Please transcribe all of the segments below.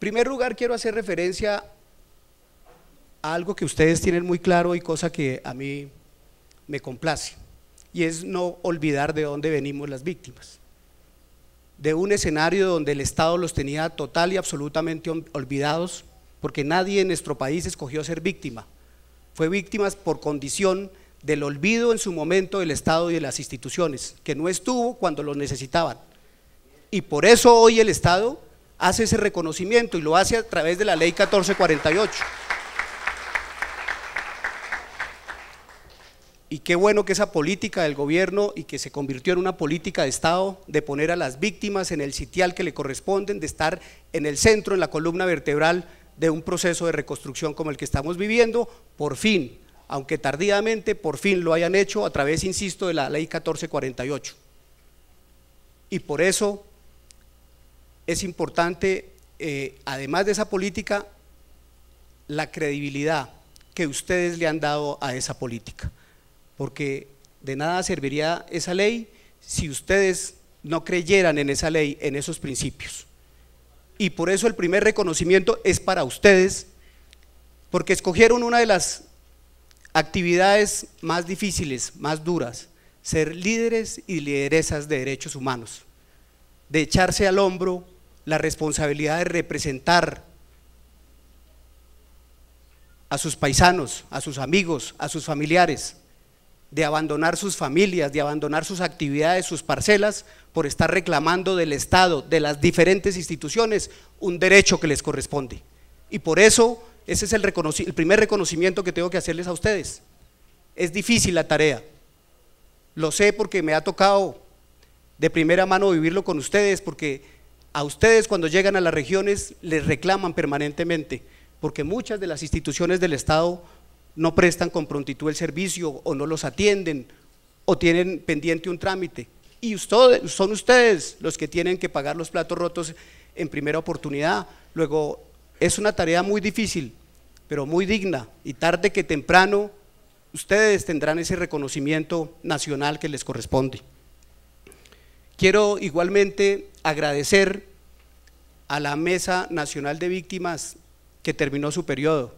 primer lugar, quiero hacer referencia a algo que ustedes tienen muy claro y cosa que a mí me complace, y es no olvidar de dónde venimos las víctimas de un escenario donde el Estado los tenía total y absolutamente olvidados, porque nadie en nuestro país escogió ser víctima. Fue víctima por condición del olvido en su momento del Estado y de las instituciones, que no estuvo cuando los necesitaban. Y por eso hoy el Estado hace ese reconocimiento y lo hace a través de la ley 1448. Y qué bueno que esa política del gobierno y que se convirtió en una política de Estado de poner a las víctimas en el sitial que le corresponden, de estar en el centro, en la columna vertebral de un proceso de reconstrucción como el que estamos viviendo, por fin, aunque tardíamente, por fin lo hayan hecho a través, insisto, de la ley 1448. Y por eso es importante, eh, además de esa política, la credibilidad que ustedes le han dado a esa política. Porque de nada serviría esa ley si ustedes no creyeran en esa ley, en esos principios. Y por eso el primer reconocimiento es para ustedes, porque escogieron una de las actividades más difíciles, más duras, ser líderes y lideresas de derechos humanos, de echarse al hombro la responsabilidad de representar a sus paisanos, a sus amigos, a sus familiares, de abandonar sus familias, de abandonar sus actividades, sus parcelas, por estar reclamando del Estado, de las diferentes instituciones, un derecho que les corresponde. Y por eso ese es el, el primer reconocimiento que tengo que hacerles a ustedes. Es difícil la tarea. Lo sé porque me ha tocado de primera mano vivirlo con ustedes, porque a ustedes cuando llegan a las regiones les reclaman permanentemente, porque muchas de las instituciones del Estado no prestan con prontitud el servicio o no los atienden o tienen pendiente un trámite. Y son ustedes los que tienen que pagar los platos rotos en primera oportunidad. Luego, es una tarea muy difícil, pero muy digna, y tarde que temprano ustedes tendrán ese reconocimiento nacional que les corresponde. Quiero igualmente agradecer a la Mesa Nacional de Víctimas que terminó su periodo.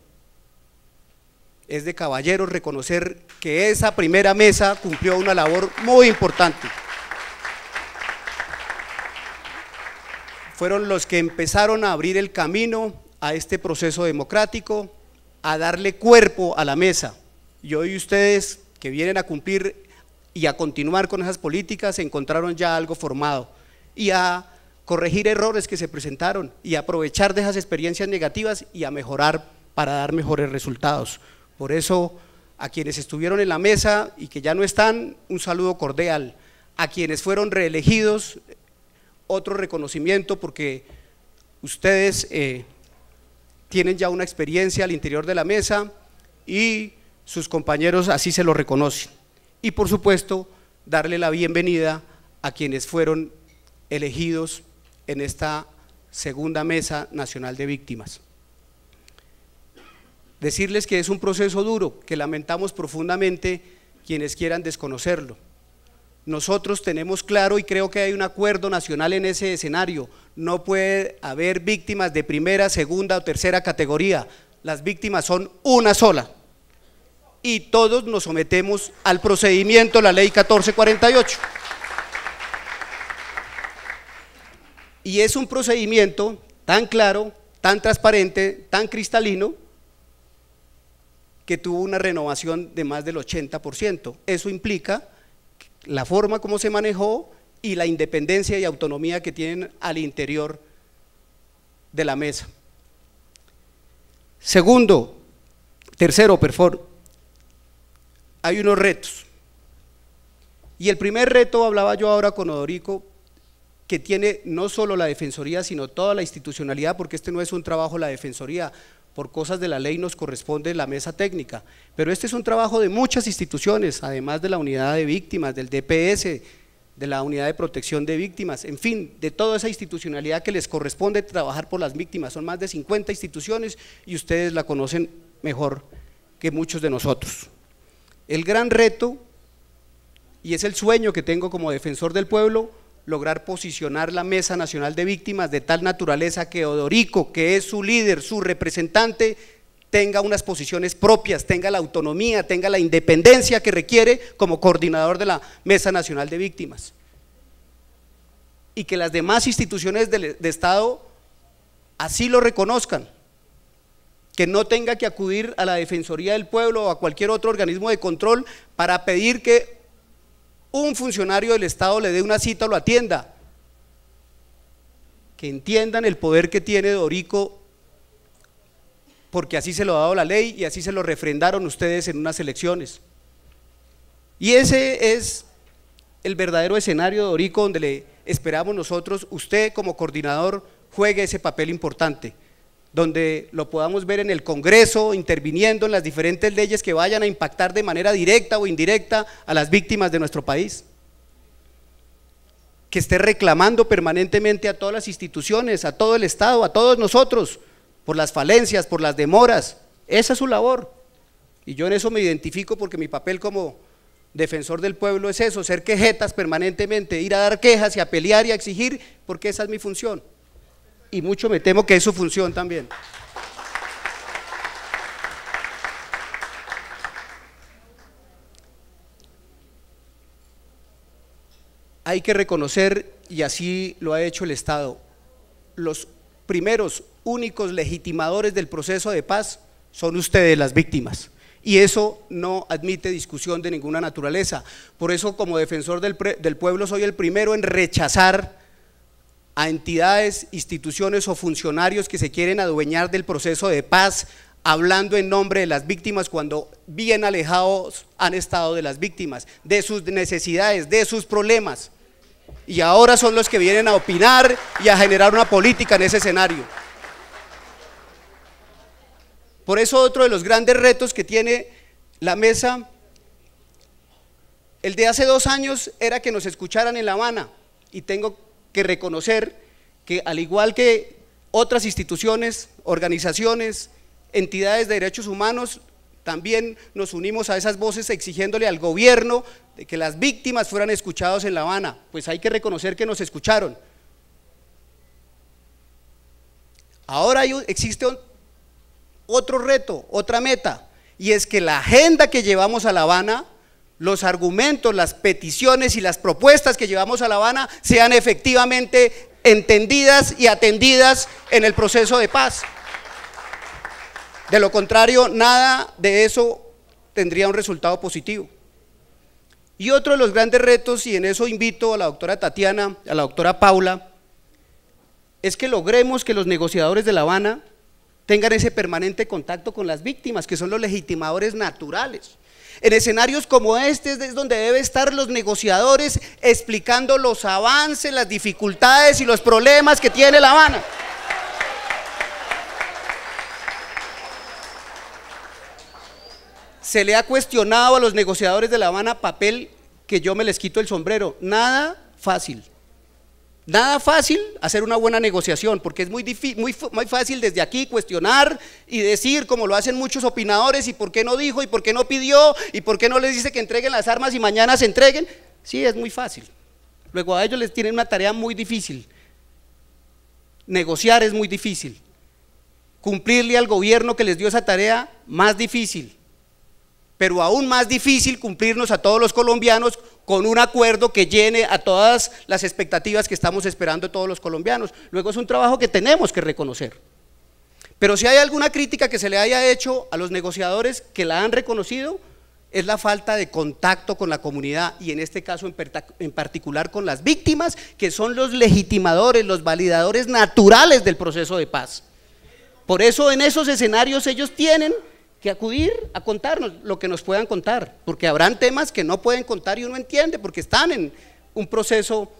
Es de caballeros reconocer que esa primera mesa cumplió una labor muy importante. Fueron los que empezaron a abrir el camino a este proceso democrático, a darle cuerpo a la mesa. Y hoy ustedes que vienen a cumplir y a continuar con esas políticas encontraron ya algo formado y a corregir errores que se presentaron y aprovechar de esas experiencias negativas y a mejorar para dar mejores resultados. Por eso, a quienes estuvieron en la mesa y que ya no están, un saludo cordial. A quienes fueron reelegidos, otro reconocimiento porque ustedes eh, tienen ya una experiencia al interior de la mesa y sus compañeros así se lo reconocen. Y por supuesto, darle la bienvenida a quienes fueron elegidos en esta segunda mesa nacional de víctimas. Decirles que es un proceso duro, que lamentamos profundamente quienes quieran desconocerlo. Nosotros tenemos claro y creo que hay un acuerdo nacional en ese escenario. No puede haber víctimas de primera, segunda o tercera categoría. Las víctimas son una sola. Y todos nos sometemos al procedimiento, la ley 1448. Y es un procedimiento tan claro, tan transparente, tan cristalino, que tuvo una renovación de más del 80%. Eso implica la forma como se manejó y la independencia y autonomía que tienen al interior de la mesa. Segundo, tercero, hay unos retos. Y el primer reto, hablaba yo ahora con Odorico, que tiene no solo la Defensoría, sino toda la institucionalidad, porque este no es un trabajo de la Defensoría, por cosas de la ley nos corresponde la mesa técnica, pero este es un trabajo de muchas instituciones, además de la unidad de víctimas, del DPS, de la unidad de protección de víctimas, en fin, de toda esa institucionalidad que les corresponde trabajar por las víctimas. Son más de 50 instituciones y ustedes la conocen mejor que muchos de nosotros. El gran reto, y es el sueño que tengo como defensor del pueblo, lograr posicionar la Mesa Nacional de Víctimas de tal naturaleza que Odorico, que es su líder, su representante, tenga unas posiciones propias, tenga la autonomía, tenga la independencia que requiere como coordinador de la Mesa Nacional de Víctimas. Y que las demás instituciones de, Estado así lo reconozcan, que no tenga que acudir a la Defensoría del Pueblo o a cualquier otro organismo de control para pedir que un funcionario del Estado le dé una cita o lo atienda. Que entiendan el poder que tiene Dorico, porque así se lo ha dado la ley y así se lo refrendaron ustedes en unas elecciones. Y ese es el verdadero escenario de Dorico donde le esperamos nosotros, usted como coordinador, juegue ese papel importante donde lo podamos ver en el Congreso, interviniendo en las diferentes leyes que vayan a impactar de manera directa o indirecta a las víctimas de nuestro país. Que esté reclamando permanentemente a todas las instituciones, a todo el Estado, a todos nosotros, por las falencias, por las demoras. Esa es su labor. Y yo en eso me identifico porque mi papel como defensor del pueblo es eso, ser quejetas permanentemente, ir a dar quejas y a pelear y a exigir, porque esa es mi función y mucho me temo que eso su también. Hay que reconocer, y así lo ha hecho el Estado, los primeros únicos legitimadores del proceso de paz son ustedes las víctimas. Y eso no admite discusión de ninguna naturaleza. Por eso como defensor del, del pueblo soy el primero en rechazar a entidades, instituciones o funcionarios que se quieren adueñar del proceso de paz, hablando en nombre de las víctimas cuando bien alejados han estado de las víctimas, de sus necesidades, de sus problemas. Y ahora son los que vienen a opinar y a generar una política en ese escenario. Por eso otro de los grandes retos que tiene la mesa, el de hace dos años era que nos escucharan en La Habana. Y tengo que reconocer que al igual que otras instituciones, organizaciones, entidades de derechos humanos, también nos unimos a esas voces exigiéndole al gobierno de que las víctimas fueran escuchadas en La Habana. Pues hay que reconocer que nos escucharon. Ahora existe otro reto, otra meta, y es que la agenda que llevamos a La Habana los argumentos, las peticiones y las propuestas que llevamos a La Habana sean efectivamente entendidas y atendidas en el proceso de paz. De lo contrario, nada de eso tendría un resultado positivo. Y otro de los grandes retos, y en eso invito a la doctora Tatiana, a la doctora Paula, es que logremos que los negociadores de La Habana tengan ese permanente contacto con las víctimas, que son los legitimadores naturales. En escenarios como este es donde deben estar los negociadores explicando los avances, las dificultades y los problemas que tiene La Habana. Se le ha cuestionado a los negociadores de La Habana papel que yo me les quito el sombrero. Nada fácil. Nada fácil hacer una buena negociación, porque es muy, difícil, muy, muy, fácil desde aquí cuestionar y decir, como lo hacen muchos opinadores, y por qué no dijo, y por qué no pidió, y por qué no les dice que entreguen las armas y mañana se entreguen. Sí, es muy fácil. Luego a ellos les tienen una tarea muy difícil. Negociar es muy difícil. Cumplirle al gobierno que les dio esa tarea, más difícil. Pero aún más difícil cumplirnos a todos los colombianos con un acuerdo que llene a todas las expectativas que estamos esperando todos los colombianos. Luego es un trabajo que tenemos que reconocer. Pero si hay alguna crítica que se le haya hecho a los negociadores que la han reconocido, es la falta de contacto con la comunidad y en este caso en particular con las víctimas, que son los legitimadores, los validadores naturales del proceso de paz. Por eso en esos escenarios ellos tienen que acudir a contarnos lo que nos puedan contar, porque habrán temas que no pueden contar y uno entiende, porque están en un proceso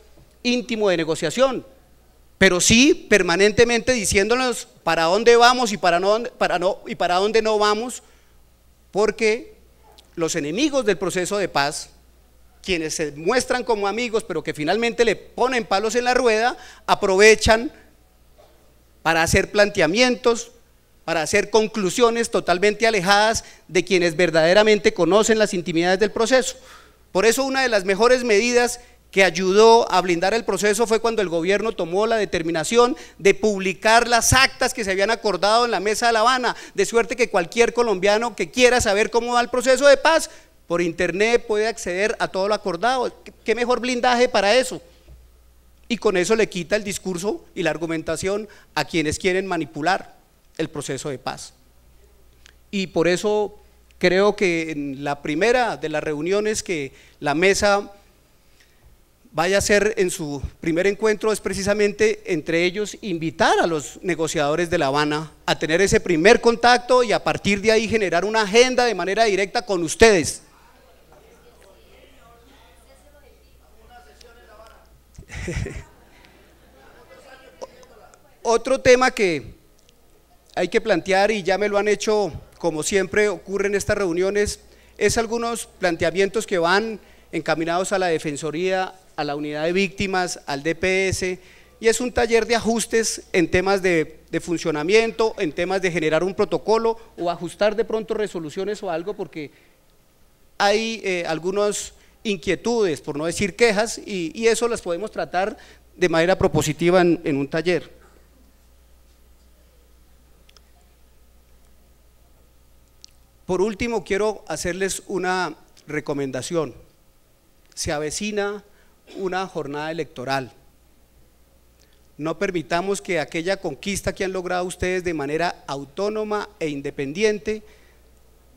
íntimo de negociación, pero sí permanentemente diciéndonos para dónde vamos y para, para no, y para dónde no vamos, porque los enemigos del proceso de paz, quienes se muestran como amigos, pero que finalmente le ponen palos en la rueda, aprovechan para hacer planteamientos, para hacer conclusiones totalmente alejadas de quienes verdaderamente conocen las intimidades del proceso. Por eso una de las mejores medidas que ayudó a blindar el proceso fue cuando el gobierno tomó la determinación de publicar las actas que se habían acordado en la mesa de La Habana, de suerte que cualquier colombiano que quiera saber cómo va el proceso de paz, por internet puede acceder a todo lo acordado. ¿Qué mejor blindaje para eso? Y con eso le quita el discurso y la argumentación a quienes quieren manipular el proceso de paz. Y por eso creo que en la primera de las reuniones que la mesa vaya a hacer en su primer encuentro es precisamente entre ellos invitar a los negociadores de La Habana a tener ese primer contacto y a partir de ahí generar una agenda de manera directa con ustedes. Otro tema que hay que plantear, y ya me lo han hecho como siempre ocurre en estas reuniones, es algunos planteamientos que van encaminados a la Defensoría, a la Unidad de Víctimas, al DPS, y es un taller de ajustes en temas de, funcionamiento, en temas de generar un protocolo o ajustar de pronto resoluciones o algo, porque hay eh, algunas inquietudes, por no decir quejas, y, eso las podemos tratar de manera propositiva en un taller. Por último, quiero hacerles una recomendación. Se avecina una jornada electoral. No permitamos que aquella conquista que han logrado ustedes de manera autónoma e independiente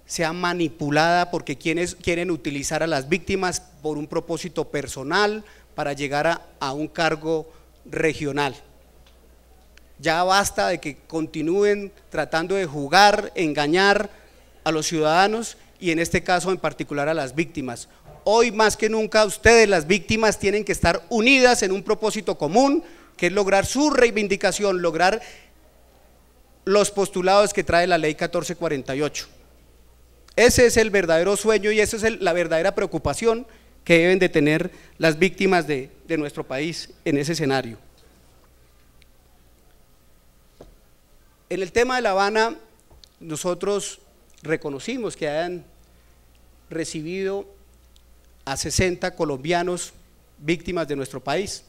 sea manipulada porque quienes quieren utilizar a las víctimas por un propósito personal para llegar a, a un cargo regional. Ya basta de que continúen tratando de jugar, engañar, a los ciudadanos y en este caso en particular a las víctimas. Hoy más que nunca ustedes, las víctimas, tienen que estar unidas en un propósito común, que es lograr su reivindicación, lograr los postulados que trae la ley 1448. Ese es el verdadero sueño y esa es la verdadera preocupación que deben de tener las víctimas de nuestro país en ese escenario. En el tema de La Habana, nosotros reconocimos que hayan recibido a 60 colombianos víctimas de nuestro país.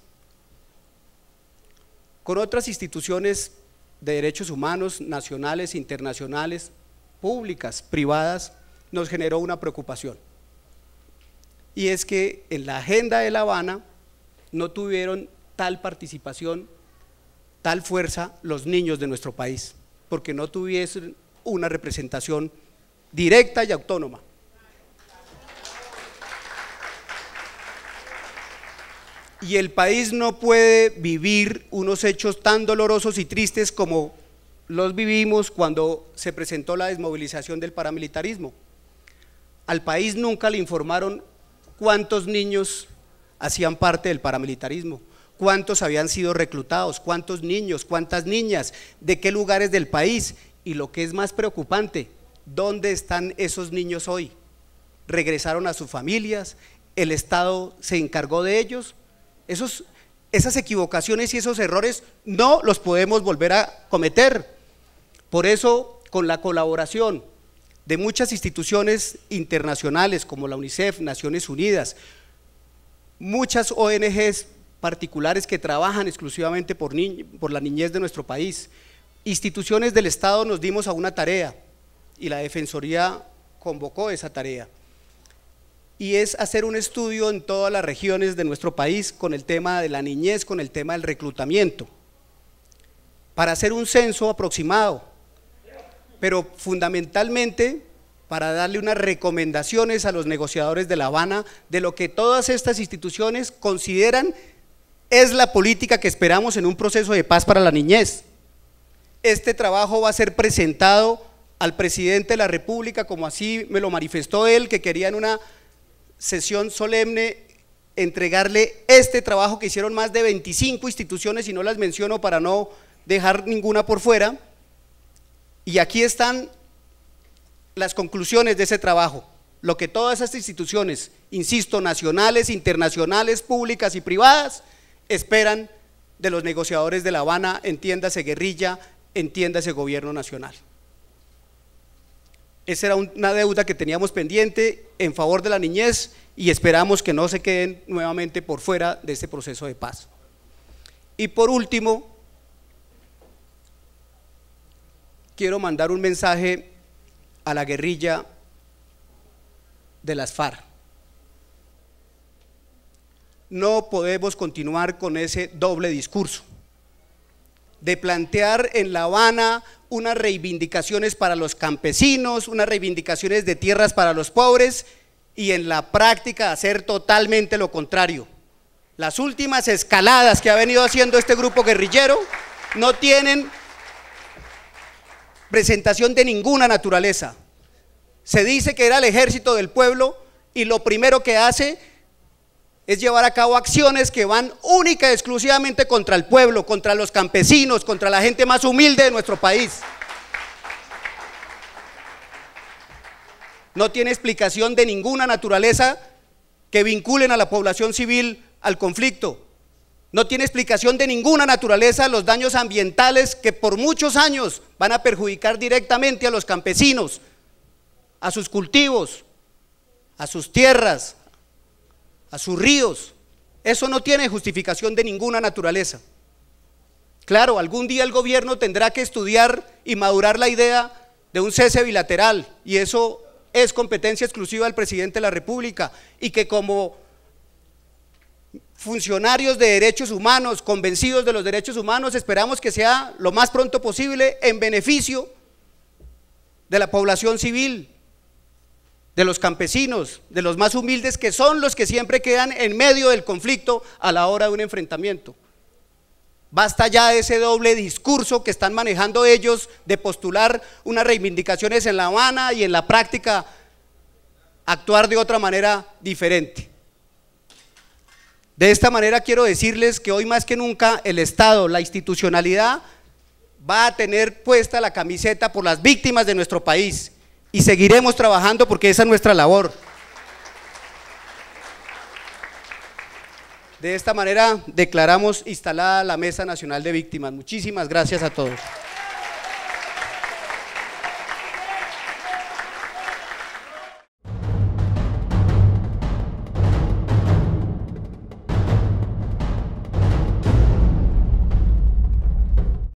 Con otras instituciones de derechos humanos nacionales, internacionales, públicas, privadas, nos generó una preocupación. Y es que en la agenda de La Habana no tuvieron tal participación, tal fuerza los niños de nuestro país, porque no tuviesen una representación directa y autónoma. Y el país no puede vivir unos hechos tan dolorosos y tristes como los vivimos cuando se presentó la desmovilización del paramilitarismo. Al país nunca le informaron cuántos niños hacían parte del paramilitarismo, cuántos habían sido reclutados, cuántos niños, cuántas niñas, de qué lugares del país. Y lo que es más preocupante, ¿dónde están esos niños hoy? ¿Regresaron a sus familias? ¿El Estado se encargó de ellos? esas equivocaciones y esos errores no los podemos volver a cometer. Por eso, con la colaboración de muchas instituciones internacionales como la UNICEF, Naciones Unidas, muchas ONGs particulares que trabajan exclusivamente por, por la niñez de nuestro país, instituciones del Estado nos dimos a una tarea, y la Defensoría convocó esa tarea. Y es hacer un estudio en todas las regiones de nuestro país con el tema de la niñez, con el tema del reclutamiento, para hacer un censo aproximado, pero fundamentalmente para darle unas recomendaciones a los negociadores de La Habana de lo que todas estas instituciones consideran es la política que esperamos en un proceso de paz para la niñez. Este trabajo va a ser presentado al presidente de la República, como así me lo manifestó él, que quería en una sesión solemne entregarle este trabajo que hicieron más de 25 instituciones y no las menciono para no dejar ninguna por fuera. Y aquí están las conclusiones de ese trabajo, lo que todas estas instituciones, insisto, nacionales, internacionales, públicas y privadas, esperan de los negociadores de La Habana, entiéndase guerrilla, entiéndase gobierno nacional. Esa era una deuda que teníamos pendiente en favor de la niñez y esperamos que no se queden nuevamente por fuera de este proceso de paz. Y por último, quiero mandar un mensaje a la guerrilla de las FARC. No podemos continuar con ese doble discurso de plantear en La Habana unas reivindicaciones para los campesinos, unas reivindicaciones de tierras para los pobres y en la práctica hacer totalmente lo contrario. Las últimas escaladas que ha venido haciendo este grupo guerrillero no tienen presentación de ninguna naturaleza. Se dice que era el ejército del pueblo y lo primero que hace es llevar a cabo acciones que van única y exclusivamente contra el pueblo, contra los campesinos, contra la gente más humilde de nuestro país. No tiene explicación de ninguna naturaleza que vinculen a la población civil al conflicto. No tiene explicación de ninguna naturaleza los daños ambientales que por muchos años van a perjudicar directamente a los campesinos, a sus cultivos, a sus tierras, a sus ríos. Eso no tiene justificación de ninguna naturaleza. Claro, algún día el gobierno tendrá que estudiar y madurar la idea de un cese bilateral y eso es competencia exclusiva del presidente de la República y que como funcionarios de derechos humanos, convencidos de los derechos humanos, esperamos que sea lo más pronto posible en beneficio de la población civil, de los campesinos, de los más humildes, que son los que siempre quedan en medio del conflicto a la hora de un enfrentamiento. Basta ya de ese doble discurso que están manejando ellos de postular unas reivindicaciones en La Habana y en la práctica actuar de otra manera diferente. De esta manera quiero decirles que hoy más que nunca el Estado, la institucionalidad, va a tener puesta la camiseta por las víctimas de nuestro país y seguiremos trabajando porque esa es nuestra labor. De esta manera declaramos instalada la Mesa Nacional de Víctimas. Muchísimas gracias a todos.